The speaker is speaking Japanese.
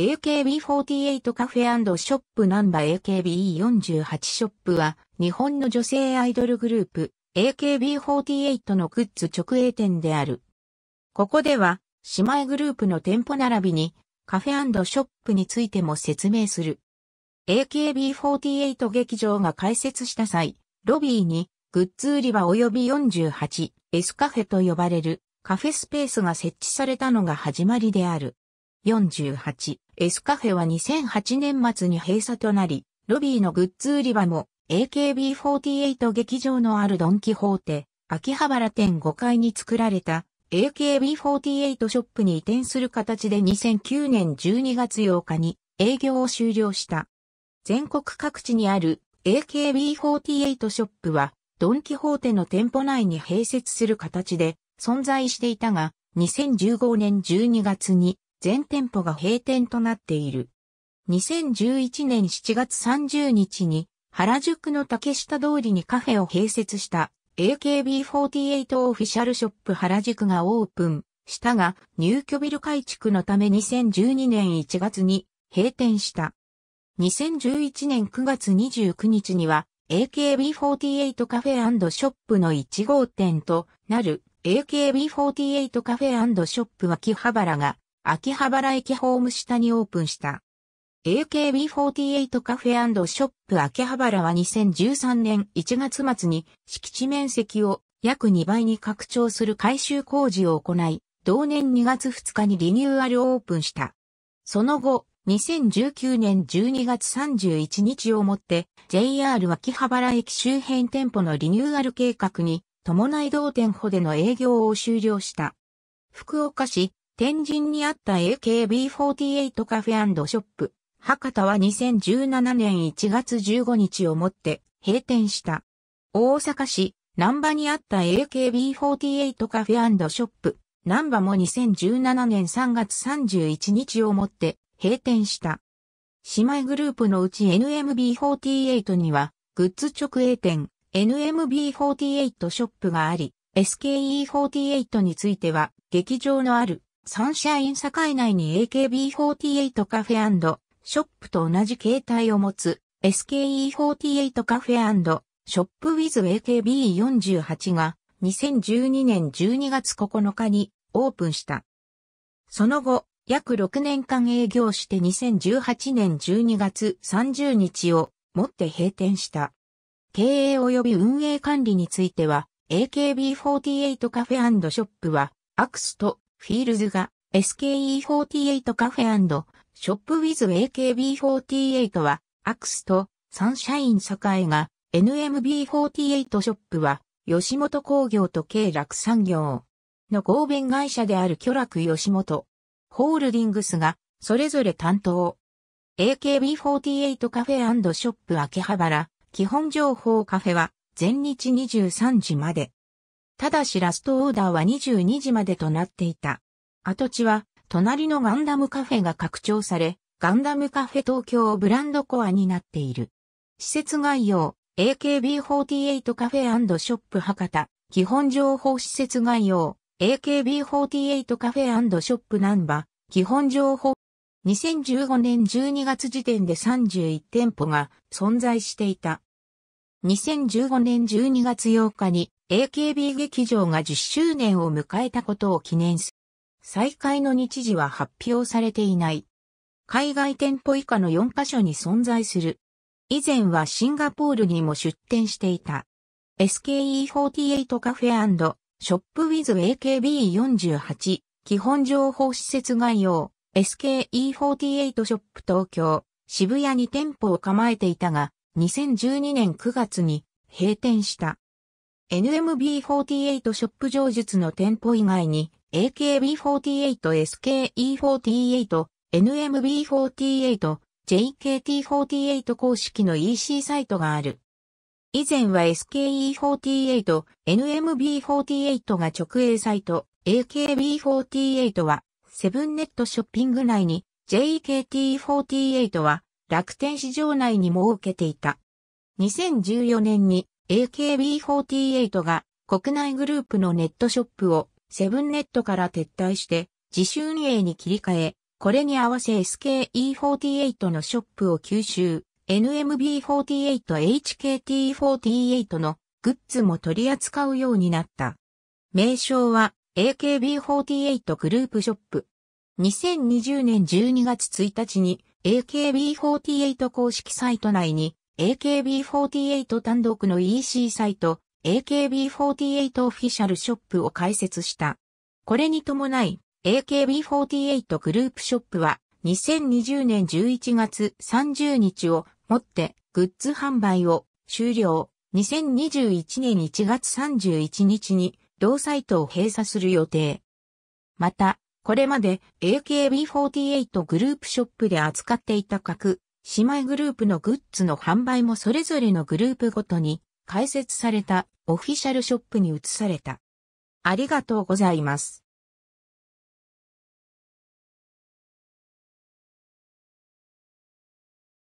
AKB48 カフェショップナンバー AKB48 ショップは日本の女性アイドルグループ AKB48 のグッズ直営店である。ここでは姉妹グループの店舗並びにカフェショップについても説明する。AKB48 劇場が開設した際、ロビーにグッズ売り場及び 48S カフェと呼ばれるカフェスペースが設置されたのが始まりである。48 S カフェは2008年末に閉鎖となり、ロビーのグッズ売り場も AKB48 劇場のあるドンキホーテ、秋葉原店5階に作られた AKB48 ショップに移転する形で2009年12月8日に営業を終了した。全国各地にある AKB48 ショップはドンキホーテの店舗内に併設する形で存在していたが2015年12月に全店舗が閉店となっている。2011年7月30日に原宿の竹下通りにカフェを併設した AKB48 オフィシャルショップ原宿がオープンしたが入居ビル改築のため2012年1月に閉店した。2011年9月29日には AKB48 カフェショップの1号店となる AKB48 カフェショップ脇原が秋葉原駅ホーム下にオープンした。AKB48 カフェショップ秋葉原は2013年1月末に敷地面積を約2倍に拡張する改修工事を行い、同年2月2日にリニューアルオープンした。その後、2019年12月31日をもって JR 秋葉原駅周辺店舗のリニューアル計画に伴い同店舗での営業を終了した。福岡市天神にあった AKB48 カフェショップ、博多は2017年1月15日をもって閉店した。大阪市、南波にあった AKB48 カフェショップ、南波も2017年3月31日をもって閉店した。姉妹グループのうち NMB48 には、グッズ直営店、NMB48 ショップがあり、SKE48 については、劇場のあるサンシャイン境内に AKB48 カフェショップと同じ形態を持つ SKE48 カフェショップ with AKB48 が2012年12月9日にオープンした。その後、約6年間営業して2018年12月30日をもって閉店した。経営及び運営管理については、AKB48 カフェショップは、アクスとフィールズが SKE48 カフェショップウィズ AKB48 はアクスとサンシャイン栄が NMB48 ショップは吉本工業と経楽産業の合弁会社である巨楽吉本ホールディングスがそれぞれ担当 AKB48 カフェショップ秋葉原基本情報カフェは全日23時まで。ただしラストオーダーは22時までとなっていた。跡地は、隣のガンダムカフェが拡張され、ガンダムカフェ東京ブランドコアになっている。施設概要、AKB48 カフェショップ博多、基本情報施設概要、AKB48 カフェショップナンバー、基本情報。2015年12月時点で31店舗が存在していた。2015年12月8日に AKB 劇場が10周年を迎えたことを記念す。再開の日時は発表されていない。海外店舗以下の4カ所に存在する。以前はシンガポールにも出店していた。SKE48 カフェショップ with AKB48 基本情報施設概要 SKE48 ショップ東京渋谷に店舗を構えていたが2012年9月に閉店した。NMB48 ショップ上述の店舗以外に AKB48、SKE48、NMB48、JKT48 公式の EC サイトがある。以前は SKE48、NMB48 が直営サイト、AKB48 はセブンネットショッピング内に、JKT48 は楽天市場内に設けていた。2014年に AKB48 が国内グループのネットショップをセブンネットから撤退して自主運営に切り替え、これに合わせ SKE48 のショップを吸収、NMB48、HKT48 のグッズも取り扱うようになった。名称は AKB48 グループショップ。2020年12月1日に AKB48 公式サイト内に AKB48 単独の EC サイト、AKB48 オフィシャルショップを開設した。これに伴い、AKB48 グループショップは、2020年11月30日をもってグッズ販売を終了。2021年1月31日に同サイトを閉鎖する予定。また、これまで AKB48 グループショップで扱っていた各姉妹グループのグッズの販売もそれぞれのグループごとに開設されたオフィシャルショップに移された。ありがとうございます。